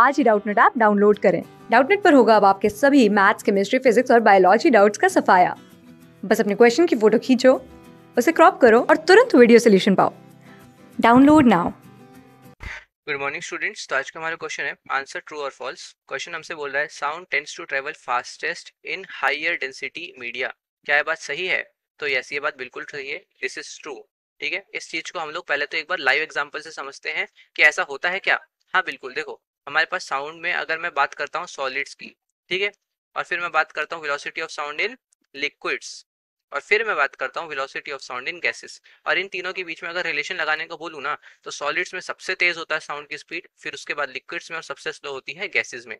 आज ही Doubtnut app download करें डाउटनेट पर होगा अब आपके सभी मैथ्स केमिस्ट्री फिजिक्स और बायोलॉजी डाउट्स का सफाया बस अपने क्वेश्चन की फोटो खींचो उसे क्रॉप करो और तुरंत वीडियो सोल्यूशन पाओ download now good morning students तो आज का हमारा क्वेश्चन है आंसर ट्रू और फॉल्स क्वेश्चन हमसे बोल रहा है sound tends to travel fastest in higher density media क्या ये बात सही है तो यस ये बात बिल्कुल सही है दिस इज ट्रू ठीक है इस चीज को हम लोग पहले तो एक बार लाइव एग्जाम्पल से समझते हैं कि ऐसा होता है क्या हाँ बिल्कुल देखो हमारे पास साउंड में अगर मैं बात करता हूँ सॉलिड्स की ठीक है और फिर मैं बात करता हूँ velocity of sound in liquids और फिर मैं बात करता हूँ velocity of sound in gases और इन तीनों के बीच में अगर रिलेशन लगाने का बोलूँ ना तो सॉलिड्स में सबसे तेज होता है साउंड की स्पीड फिर उसके बाद लिक्विड्स में और सबसे स्लो होती है गैसेज में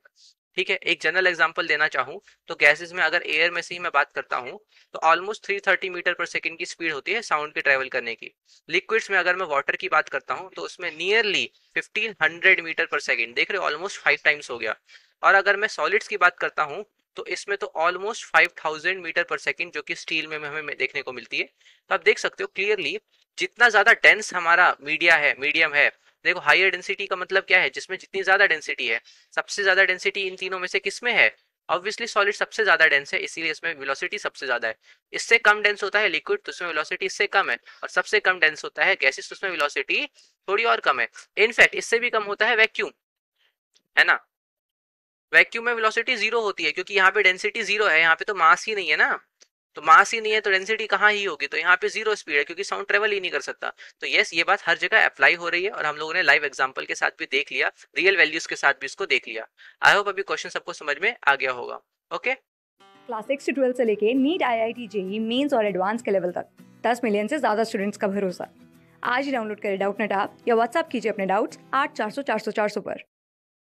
ठीक है एक जनरल एग्जाम्पल देना चाहूँ तो गैसेज में अगर एयर में से ही मैं बात करता हूँ तो almost three thirty metre per second की स्पीड होती है साउंड के ट्रेवल करने की लिक्विड्स में अगर मैं वाटर की बात करता हूँ तो उसमें nearly fifteen hundred metre per second देख रहे हो ऑलमोस्ट फाइव टाइम्स हो गया और अगर मैं सॉलिड्स की बात करता हूँ तो इसमें तो almost five thousand metre per second जो कि स्टील में हमें देखने को मिलती है तो आप देख सकते हो क्लियरली जितना ज़्यादा डेंस हमारा मीडिया है मीडियम है देखो हायर डेंसिटी का मतलब क्या है जिसमें जितनी ज्यादा डेंसिटी है सबसे ज्यादा डेंसिटी इन तीनों में से किस में है ऑब्वियसली सॉलिड सबसे ज्यादा डेंस है इसीलिए इसमें वेलोसिटी सबसे ज्यादा है इससे कम डेंस होता है लिक्विड तो उसमें वेलोसिटी इससे कम है और सबसे कम डेंस होता है गैसेस तो उसमें वेलोसिटी थोड़ी और कम है इनफैक्ट इससे भी कम होता है वैक्यूम है ना वैक्यूम में वेलोसिटी जीरो होती है क्योंकि यहाँ पे डेंसिटी जीरो है यहाँ पे तो मास ही नहीं है ना तो मास ही नहीं है तो डेंसिटी कहाँ ही होगी तो यहाँ पे जीरो स्पीड है क्योंकि साउंड ट्रेवल ही नहीं कर सकता तो यस ये बात हर जगह अप्लाई हो रही है और हम लोगों ने लाइव एग्जाम्पल के साथ भी देख लिया रियल वैल्यूज के साथ भी इसको देख लिया आई होप अभी क्वेश्चन सबको समझ में आ गया होगा ओके क्लास सिक्स से ट्वेल्थ से लेके NEET I I T JEE Mains और एडवांस के लेवल तक दस मिलियन से ज्यादा स्टूडेंट्स का भरोसा आज ही डाउनलोड करें डाउट नेट आप या व्हाट्सअप कीजिए अपने डाउट्स आठ चार सौ चार सौ चार सौ पर